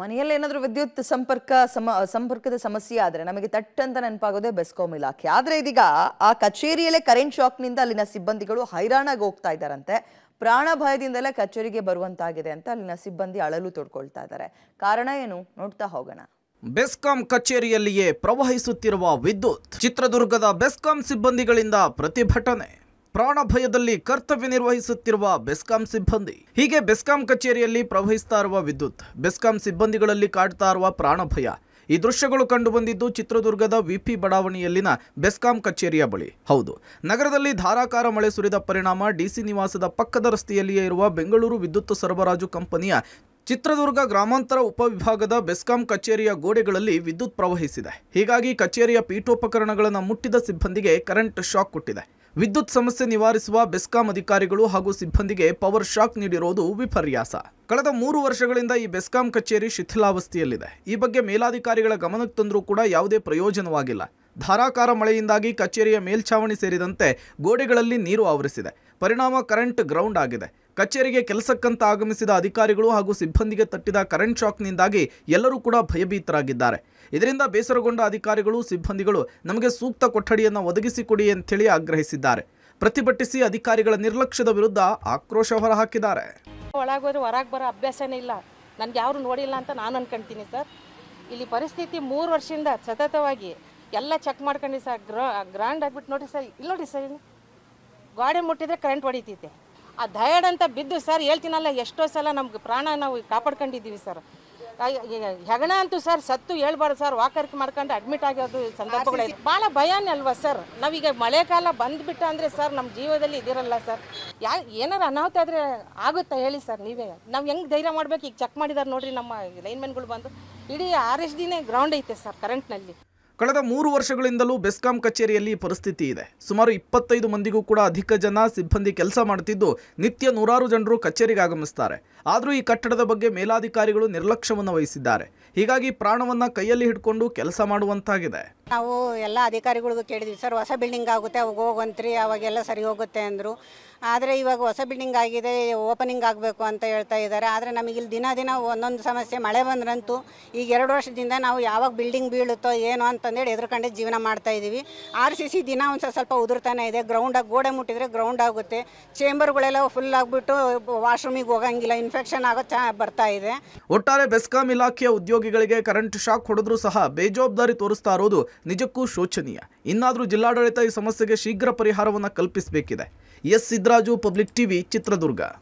ಮನೆಯಲ್ಲಿ ಏನಾದರೂ ವಿದ್ಯುತ್ ಸಂಪರ್ಕ ಸಮ ಸಂಪರ್ಕದ ಸಮಸ್ಯೆ ಆದರೆ ನಮಗೆ ತಟ್ಟಂತ ನೆನಪಾಗೋದೇ ಬೆಸ್ಕಾಂ ಇಲಾಖೆ ಆದರೆ ಇದೀಗ ಆ ಕಚೇರಿಯಲ್ಲೇ ಕರೆಂಟ್ ಶಾಕ್ನಿಂದ ಅಲ್ಲಿನ ಸಿಬ್ಬಂದಿಗಳು ಹೈರಾಣಾಗಿ ಹೋಗ್ತಾ ಇದ್ದಾರಂತೆ ಪ್ರಾಣ ಭಯದಿಂದಲೇ ಕಚೇರಿಗೆ ಬರುವಂತಾಗಿದೆ ಅಂತ ಅಲ್ಲಿನ ಸಿಬ್ಬಂದಿ ಅಳಲು ತೊಡ್ಕೊಳ್ತಾ ಇದ್ದಾರೆ ಕಾರಣ ಏನು ನೋಡ್ತಾ ಹೋಗೋಣ ಬೆಸ್ಕಾಂ ಕಚೇರಿಯಲ್ಲಿಯೇ ಪ್ರವಹಿಸುತ್ತಿರುವ ವಿದ್ಯುತ್ ಚಿತ್ರದುರ್ಗದ ಬೆಸ್ಕಾಂ ಸಿಬ್ಬಂದಿಗಳಿಂದ ಪ್ರತಿಭಟನೆ ಪ್ರಾಣ ಭಯದಲ್ಲಿ ಕರ್ತವ್ಯ ನಿರ್ವಹಿಸುತ್ತಿರುವ ಬೆಸ್ಕಾಂ ಸಿಬ್ಬಂದಿ ಹೀಗೆ ಬೆಸ್ಕಾಂ ಕಚೇರಿಯಲ್ಲಿ ಪ್ರವಹಿಸ್ತಾ ಇರುವ ವಿದ್ಯುತ್ ಬೆಸ್ಕಾಂ ಸಿಬ್ಬಂದಿಗಳಲ್ಲಿ ಕಾಡ್ತಾ ಇರುವ ಪ್ರಾಣ ಭಯ ಈ ದೃಶ್ಯಗಳು ಕಂಡುಬಂದಿದ್ದು ಚಿತ್ರದುರ್ಗದ ವಿಪಿ ಬಡಾವಣೆಯಲ್ಲಿನ ಬೆಸ್ಕಾಂ ಕಚೇರಿಯ ಬಳಿ ಹೌದು ನಗರದಲ್ಲಿ ಧಾರಾಕಾರ ಮಳೆ ಸುರಿದ ಪರಿಣಾಮ ಡಿಸಿ ನಿವಾಸದ ಪಕ್ಕದ ರಸ್ತೆಯಲ್ಲಿಯೇ ಇರುವ ಬೆಂಗಳೂರು ವಿದ್ಯುತ್ ಸರಬರಾಜು ಕಂಪನಿಯ ಚಿತ್ರದುರ್ಗ ಗ್ರಾಮಾಂತರ ಉಪವಿಭಾಗದ ಬೆಸ್ಕಾಂ ಕಚೇರಿಯ ಗೋಡೆಗಳಲ್ಲಿ ವಿದ್ಯುತ್ ಪ್ರವಹಿಸಿದೆ ಹೀಗಾಗಿ ಕಚೇರಿಯ ಪೀಠೋಪಕರಣಗಳನ್ನು ಮುಟ್ಟಿದ ಸಿಬ್ಬಂದಿಗೆ ಕರೆಂಟ್ ಶಾಕ್ ಕೊಟ್ಟಿದೆ ವಿದ್ಯುತ್ ಸಮಸ್ಯೆ ನಿವಾರಿಸುವ ಬೆಸ್ಕಾಂ ಅಧಿಕಾರಿಗಳು ಹಾಗೂ ಸಿಬ್ಬಂದಿಗೆ ಪವರ್ ಶಾಕ್ ನೀಡಿರುವುದು ವಿಪರ್ಯಾಸ ಕಳೆದ ಮೂರು ವರ್ಷಗಳಿಂದ ಈ ಬೆಸ್ಕಾಂ ಕಚೇರಿ ಶಿಥಿಲಾವಸ್ಥೆಯಲ್ಲಿದೆ ಈ ಬಗ್ಗೆ ಮೇಲಾಧಿಕಾರಿಗಳ ಗಮನಕ್ಕೆ ತಂದರೂ ಕೂಡ ಯಾವುದೇ ಪ್ರಯೋಜನವಾಗಿಲ್ಲ ಧಾರಾಕಾರ ಮಳೆಯಿಂದಾಗಿ ಕಚೇರಿಯ ಮೇಲ್ಛಾವಣಿ ಸೇರಿದಂತೆ ಗೋಡೆಗಳಲ್ಲಿ ನೀರು ಆವರಿಸಿದೆ ಪರಿಣಾಮ ಕರೆಂಟ್ ಗ್ರೌಂಡ್ ಆಗಿದೆ ಕಚೇರಿಗೆ ಕೆಲಸಕ್ಕಂತ ಆಗಮಿಸಿದ ಅಧಿಕಾರಿಗಳು ಹಾಗೂ ಸಿಬ್ಬಂದಿಗೆ ತಟ್ಟಿದ ಕರೆಂಟ್ ಶಾಕ್ನಿಂದಾಗಿ ಎಲ್ಲರೂ ಕೂಡ ಭಯಭೀತರಾಗಿದ್ದಾರೆ ಇದರಿಂದ ಬೇಸರಗೊಂಡ ಅಧಿಕಾರಿಗಳು ಸಿಬ್ಬಂದಿಗಳು ನಮಗೆ ಸೂಕ್ತ ಕೊಠಡಿಯನ್ನು ಒದಗಿಸಿಕೊಡಿ ಅಂತೇಳಿ ಆಗ್ರಹಿಸಿದ್ದಾರೆ ಪ್ರತಿಭಟಿಸಿ ಅಧಿಕಾರಿಗಳ ನಿರ್ಲಕ್ಷ್ಯದ ವಿರುದ್ಧ ಆಕ್ರೋಶ ಹೊರಹಾಕಿದ್ದಾರೆ ಒಳಗೋದ್ರೆ ಹೊರಗೆ ಬರೋ ಅಭ್ಯಾಸನೇ ಇಲ್ಲ ನನಗೆ ಯಾರು ನೋಡಿಲ್ಲ ಅಂತ ನಾನು ಅನ್ಕೊಂತೀನಿ ಸರ್ ಇಲ್ಲಿ ಪರಿಸ್ಥಿತಿ ಮೂರು ವರ್ಷದಿಂದ ಸತತವಾಗಿ ಎಲ್ಲ ಚೆಕ್ ಮಾಡ್ಕೊಂಡು ಸರ್ ಗ್ರಾ ಗ್ರ್ಯಾಂಡ್ ನೋಡಿ ಸರ್ ಇಲ್ಲಿ ನೋಡಿ ಸರ್ ಗಾಡಿ ಮುಟ್ಟಿದ್ರೆ ಕರೆಂಟ್ ಹೊಡಿತೈತೆ ಆ ದಯಡ್ ಅಂತ ಬಿದ್ದು ಸರ್ ಹೇಳ್ತೀನಲ್ಲ ಎಷ್ಟೋ ಸಲ ನಮ್ಗೆ ಪ್ರಾಣ ನಾವು ಕಾಪಾಡ್ಕೊಂಡಿದ್ದೀವಿ ಸರ್ ಹೆಗಣ ಅಂತೂ ಸರ್ ಸತ್ತು ಹೇಳ್ಬಾರ್ದು ಸರ್ ವಾಕರ್ಕ್ ಮಾಡ್ಕೊಂಡು ಅಡ್ಮಿಟ್ ಆಗಿರೋದು ಸಂದರ್ಭಗಳೇ ಭಾಳ ಭಯನೇ ಅಲ್ವಾ ಸರ್ ನಾವೀಗ ಮಳೆಗಾಲ ಬಂದುಬಿಟ್ಟ ಅಂದರೆ ಸರ್ ನಮ್ಮ ಜೀವದಲ್ಲಿ ಇದಿರಲ್ಲ ಸರ್ ಯಾ ಏನಾರು ಅನಾಹುತ ಆದರೆ ಆಗುತ್ತಾ ಹೇಳಿ ಸರ್ ನೀವೇ ನಾವು ಹೆಂಗೆ ಧೈರ್ಯ ಮಾಡ್ಬೇಕು ಈಗ ಚೆಕ್ ಮಾಡಿದಾರೆ ನೋಡ್ರಿ ನಮ್ಮ ಲೈನ್ಮನ್ಗಳು ಬಂದು ಇಡೀ ಆರ್ ಎಸ್ ಡಿನೇ ಗ್ರೌಂಡ್ ಐತೆ ಸರ್ ಕರೆಂಟ್ನಲ್ಲಿ ಕಳೆದ ಮೂರು ವರ್ಷಗಳಿಂದಲೂ ಬೆಸ್ಕಾಂ ಕಚೇರಿಯಲ್ಲಿ ಪರಿಸ್ಥಿತಿ ಇದೆ ಸುಮಾರು ಇಪ್ಪತ್ತೈದು ಮಂದಿಗೂ ಕೂಡ ಅಧಿಕ ಜನ ಸಿಬ್ಬಂದಿ ಕೆಲಸ ಮಾಡುತ್ತಿದ್ದು ನಿತ್ಯ ನೂರಾರು ಜನರು ಕಚೇರಿಗೆ ಆಗಮಿಸ್ತಾರೆ ಆದರೂ ಈ ಕಟ್ಟಡದ ಬಗ್ಗೆ ಮೇಲಾಧಿಕಾರಿಗಳು ನಿರ್ಲಕ್ಷ್ಯವನ್ನು ವಹಿಸಿದ್ದಾರೆ ಹೀಗಾಗಿ ಪ್ರಾಣವನ್ನು ಕೈಯಲ್ಲಿ ಹಿಡ್ಕೊಂಡು ಕೆಲಸ ಮಾಡುವಂತಾಗಿದೆ ನಾವು ಎಲ್ಲ ಅಧಿಕಾರಿಗಳಿಗೂ ಕೇಳಿದ್ವಿ ಸರ್ ಹೊಸ ಬಿಲ್ಡಿಂಗ್ ಆಗುತ್ತೆ ಅವಾಗ ಹೋಗಂತ್ರಿ ಅವಾಗೆಲ್ಲ ಸರಿ ಹೋಗುತ್ತೆ ಅಂದರು ಆದರೆ ಇವಾಗ ಹೊಸ ಬಿಲ್ಡಿಂಗ್ ಆಗಿದೆ ಓಪನಿಂಗ್ ಆಗಬೇಕು ಅಂತ ಹೇಳ್ತಾ ಇದ್ದಾರೆ ಆದರೆ ನಮಗೆ ಇಲ್ಲಿ ದಿನ ದಿನ ಒಂದೊಂದು ಸಮಸ್ಯೆ ಮಳೆ ಬಂದ್ರಂತೂ ಈಗ ಎರಡು ವರ್ಷದಿಂದ ನಾವು ಯಾವಾಗ ಬಿಲ್ಡಿಂಗ್ ಬೀಳುತ್ತೋ ಏನೋ ಅಂತಂದೇಳಿ ಎದುರುಕಂಡೆ ಜೀವನ ಮಾಡ್ತಾ ಇದ್ದೀವಿ ಆರ್ ಸಿ ಸಿ ದಿನ ಒಂದು ಸ್ವಲ್ಪ ಉದುರ್ತಾನೆ ಇದೆ ಗ್ರೌಂಡಾಗಿ ಗೋಡೆ ಮುಟ್ಟಿದ್ರೆ ಗ್ರೌಂಡ್ ಆಗುತ್ತೆ ಚೇಂಬರ್ಗಳೆಲ್ಲ ಫುಲ್ ಆಗಿಬಿಟ್ಟು ವಾಶ್ರೂಮಿಗೆ ಹೋಗಂಗಿಲ್ಲ ಇನ್ಫೆಕ್ಷನ್ ಆಗೋ ಚಾ ಬರ್ತಾ ಇದೆ ಒಟ್ಟಾರೆ ಬೆಸ್ಕಾಂ ಇಲಾಖೆಯ ಉದ್ಯೋಗಿಗಳಿಗೆ ಕರೆಂಟ್ ಶಾಕ್ ಹೊಡೆದ್ರೂ ಸಹ ಬೇಜವಾಬ್ದಾರಿ ತೋರಿಸ್ತಾ ಇರೋದು ನಿಜಕ್ಕೂ ಶೋಚನೀಯ ಇನ್ನಾದರೂ ಜಿಲ್ಲಾಡಳಿತ ಈ ಸಮಸ್ಯೆಗೆ ಶೀಘ್ರ ಪರಿಹಾರವನ್ನು ಕಲ್ಪಿಸಬೇಕಿದೆ S Siddaraju public TV Chitradurga